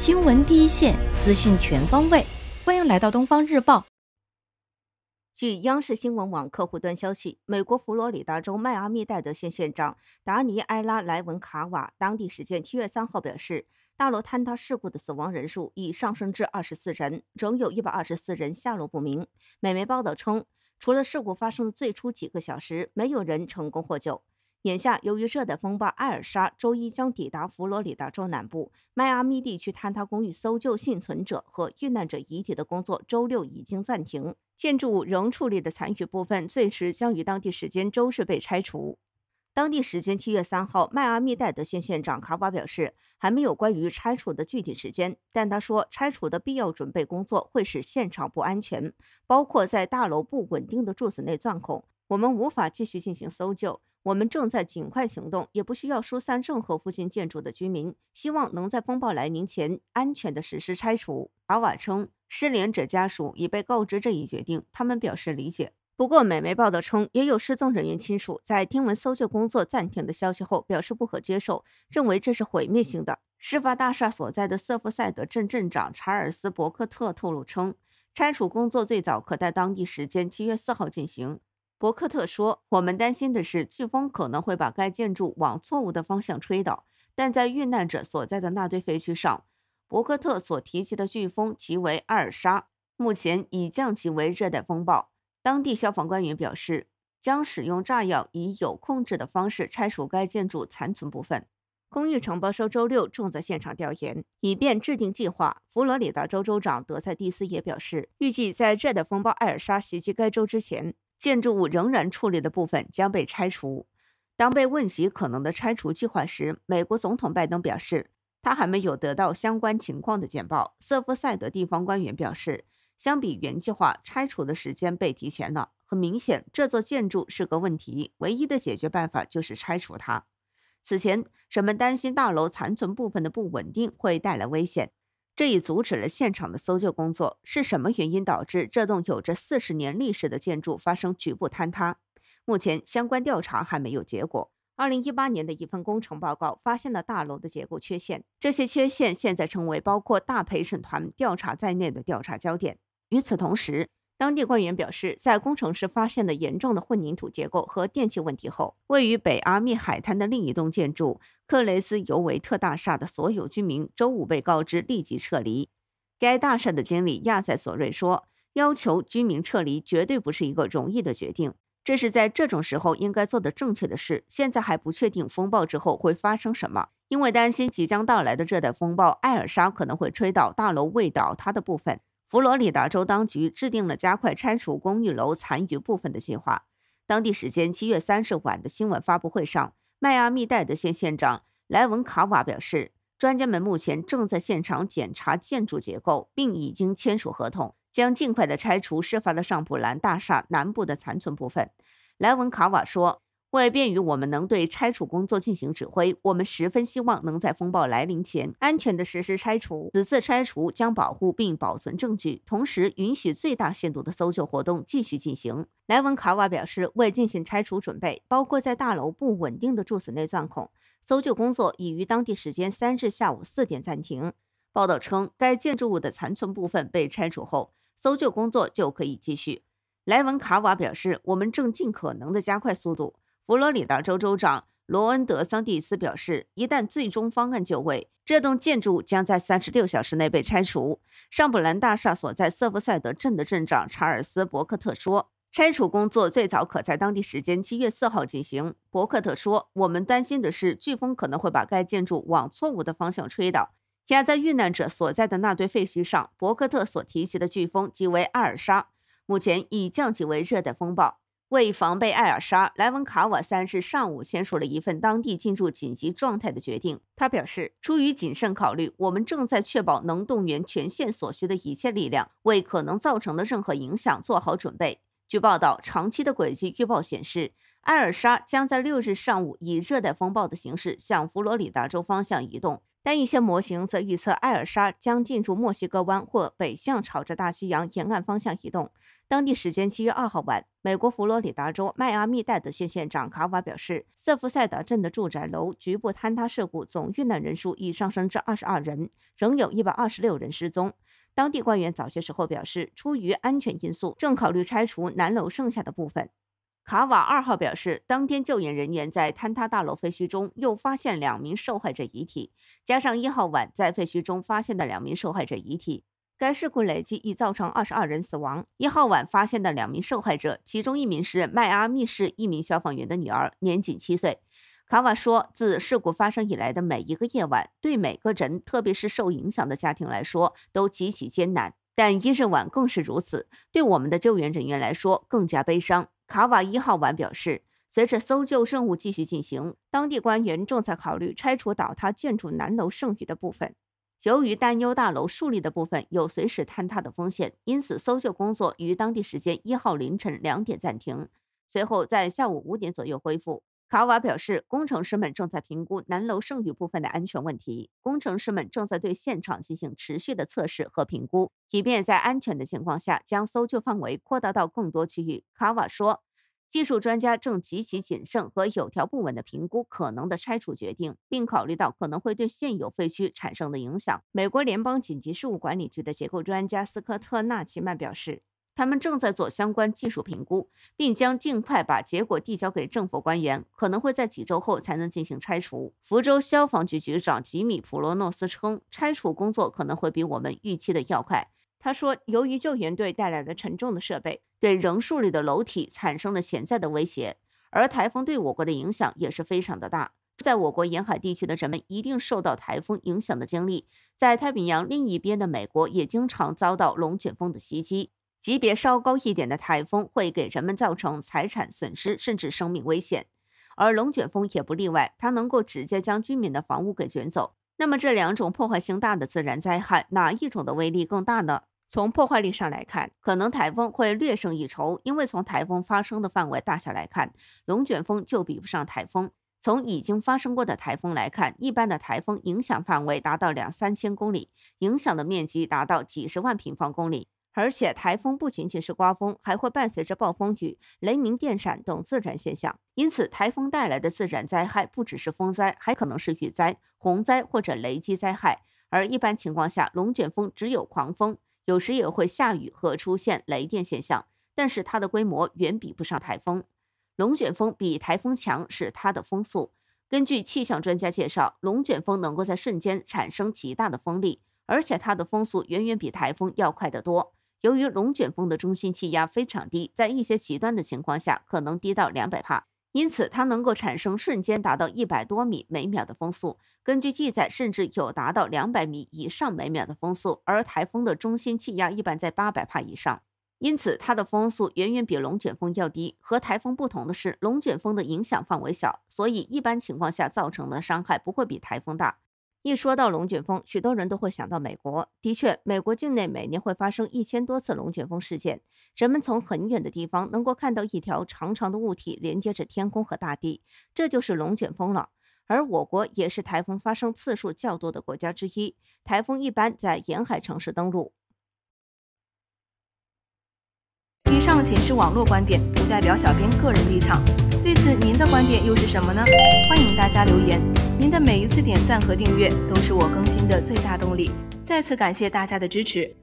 新闻第一线，资讯全方位，欢迎来到东方日报。据央视新闻网客户端消息，美国佛罗里达州迈阿密戴德县县长达尼埃拉莱文卡瓦当地时间七月三号表示，大楼坍塌事故的死亡人数已上升至二十四人，仍有一百二十四人下落不明。美媒报道称，除了事故发生的最初几个小时，没有人成功获救。眼下，由于热带风暴艾尔莎，周一将抵达佛罗里达州南部迈阿密地区坍塌公寓搜救幸存者和遇难者遗体的工作，周六已经暂停。建筑物仍处理的残余部分，最迟将于当地时间周日被拆除。当地时间七月三号，迈阿密戴德县县长卡瓦表示，还没有关于拆除的具体时间，但他说，拆除的必要准备工作会使现场不安全，包括在大楼不稳定的柱子内钻孔。我们无法继续进行搜救。我们正在尽快行动，也不需要疏散任何附近建筑的居民。希望能在风暴来临前安全地实施拆除。阿瓦称，失联者家属已被告知这一决定，他们表示理解。不过，美媒报道称，也有失踪人员亲属在听闻搜救工作暂停的消息后，表示不可接受，认为这是毁灭性的。事发大厦所在的瑟夫赛德镇镇长查尔斯·伯克特透露称，拆除工作最早可在当地时间七月四号进行。伯克特说：“我们担心的是，飓风可能会把该建筑往错误的方向吹倒。但在遇难者所在的那堆废墟上，伯克特所提及的飓风即为艾尔莎，目前已降级为热带风暴。当地消防官员表示，将使用炸药以有控制的方式拆除该建筑残存部分。公寓承包商周六正在现场调研，以便制定计划。佛罗里达州州长德塞蒂斯也表示，预计在热带风暴艾尔莎袭击该州之前。”建筑物仍然矗立的部分将被拆除。当被问及可能的拆除计划时，美国总统拜登表示，他还没有得到相关情况的简报。瑟夫赛德地方官员表示，相比原计划，拆除的时间被提前了。很明显，这座建筑是个问题，唯一的解决办法就是拆除它。此前，人们担心大楼残存部分的不稳定会带来危险。这已阻止了现场的搜救工作。是什么原因导致这栋有着四十年历史的建筑发生局部坍塌？目前相关调查还没有结果。二零一八年的一份工程报告发现了大楼的结构缺陷，这些缺陷现在成为包括大陪审团调查在内的调查焦点。与此同时，当地官员表示，在工程师发现了严重的混凝土结构和电气问题后，位于北阿密海滩的另一栋建筑——克雷斯尤维特大厦的所有居民周五被告知立即撤离。该大厦的经理亚塞索瑞说：“要求居民撤离绝对不是一个容易的决定，这是在这种时候应该做的正确的事。”现在还不确定风暴之后会发生什么，因为担心即将到来的热带风暴艾尔莎可能会吹倒大楼未倒塌的部分。佛罗里达州当局制定了加快拆除公寓楼残余部分的计划。当地时间七月三日晚的新闻发布会上，迈阿密戴德县县长莱文卡瓦表示，专家们目前正在现场检查建筑结构，并已经签署合同，将尽快的拆除事发的上普兰大厦南部的残存部分。莱文卡瓦说。为便于我们能对拆除工作进行指挥，我们十分希望能在风暴来临前安全地实施拆除。此次拆除将保护并保存证据，同时允许最大限度的搜救活动继续进行。莱文卡瓦表示，为进行拆除准备，包括在大楼不稳定的柱子内钻孔，搜救工作已于当地时间三日下午四点暂停。报道称，该建筑物的残存部分被拆除后，搜救工作就可以继续。莱文卡瓦表示，我们正尽可能的加快速度。佛罗里达州州长罗恩·德桑蒂斯表示，一旦最终方案就位，这栋建筑将在三十六小时内被拆除。尚布兰大厦所在瑟夫赛德镇的镇长查尔斯·伯克特说，拆除工作最早可在当地时间七月四号进行。伯克特说：“我们担心的是，飓风可能会把该建筑往错误的方向吹倒，压在遇难者所在的那堆废墟上。”伯克特所提及的飓风即为艾尔莎，目前已降级为热带风暴。为防备艾尔莎，莱文卡瓦三日上午签署了一份当地进入紧急状态的决定。他表示，出于谨慎考虑，我们正在确保能动员全县所需的一切力量，为可能造成的任何影响做好准备。据报道，长期的轨迹预报显示，艾尔莎将在六日上午以热带风暴的形式向佛罗里达州方向移动，但一些模型则预测艾尔莎将进入墨西哥湾或北向朝着大西洋沿岸方向移动。当地时间七月二号晚，美国佛罗里达州迈阿密戴德县县长卡瓦表示，瑟夫赛达镇的住宅楼局部坍塌事故总遇难人数已上升至二十二人，仍有一百二十六人失踪。当地官员早些时候表示，出于安全因素，正考虑拆除南楼剩下的部分。卡瓦二号表示，当天救援人员在坍塌大楼废墟中又发现两名受害者遗体，加上一号晚在废墟中发现的两名受害者遗体。该事故累计已造成二十二人死亡。一号晚发现的两名受害者，其中一名是迈阿密市一名消防员的女儿，年仅七岁。卡瓦说，自事故发生以来的每一个夜晚，对每个人，特别是受影响的家庭来说，都极其艰难，但一日晚更是如此。对我们的救援人员来说，更加悲伤。卡瓦一号晚表示，随着搜救任务继续进行，当地官员正在考虑拆除倒塌建筑南楼剩余的部分。由于担忧大楼竖立的部分有随时坍塌的风险，因此搜救工作于当地时间一号凌晨两点暂停，随后在下午五点左右恢复。卡瓦表示，工程师们正在评估南楼剩余部分的安全问题，工程师们正在对现场进行持续的测试和评估，以便在安全的情况下将搜救范围扩大到更多区域。卡瓦说。技术专家正极其谨慎和有条不紊地评估可能的拆除决定，并考虑到可能会对现有废墟产生的影响。美国联邦紧急事务管理局的结构专家斯科特·纳奇曼表示，他们正在做相关技术评估，并将尽快把结果递交给政府官员。可能会在几周后才能进行拆除。福州消防局局长吉米·普罗诺斯称，拆除工作可能会比我们预期的要快。他说，由于救援队带来的沉重的设备对仍竖立的楼体产生了潜在的威胁，而台风对我国的影响也是非常的大。在我国沿海地区的人们一定受到台风影响的经历，在太平洋另一边的美国也经常遭到龙卷风的袭击。级别稍高一点的台风会给人们造成财产损失甚至生命危险，而龙卷风也不例外，它能够直接将居民的房屋给卷走。那么这两种破坏性大的自然灾害，哪一种的威力更大呢？从破坏力上来看，可能台风会略胜一筹，因为从台风发生的范围大小来看，龙卷风就比不上台风。从已经发生过的台风来看，一般的台风影响范围达到两三千公里，影响的面积达到几十万平方公里。而且台风不仅仅是刮风，还会伴随着暴风雨、雷鸣电闪等自然现象。因此，台风带来的自然灾害不只是风灾，还可能是雨灾、洪灾或者雷击灾害。而一般情况下，龙卷风只有狂风。有时也会下雨和出现雷电现象，但是它的规模远比不上台风。龙卷风比台风强是它的风速。根据气象专家介绍，龙卷风能够在瞬间产生极大的风力，而且它的风速远远比台风要快得多。由于龙卷风的中心气压非常低，在一些极端的情况下，可能低到两百帕。因此，它能够产生瞬间达到一百多米每秒的风速。根据记载，甚至有达到两百米以上每秒的风速。而台风的中心气压一般在八百帕以上，因此它的风速远远比龙卷风要低。和台风不同的是，龙卷风的影响范围小，所以一般情况下造成的伤害不会比台风大。一说到龙卷风，许多人都会想到美国。的确，美国境内每年会发生一千多次龙卷风事件。人们从很远的地方能够看到一条长长的物体连接着天空和大地，这就是龙卷风了。而我国也是台风发生次数较多的国家之一。台风一般在沿海城市登陆。以上仅是网络观点，不代表小编个人立场。对此，您的观点又是什么呢？欢迎大家留言。您的每一次点赞和订阅都是我更新的最大动力，再次感谢大家的支持。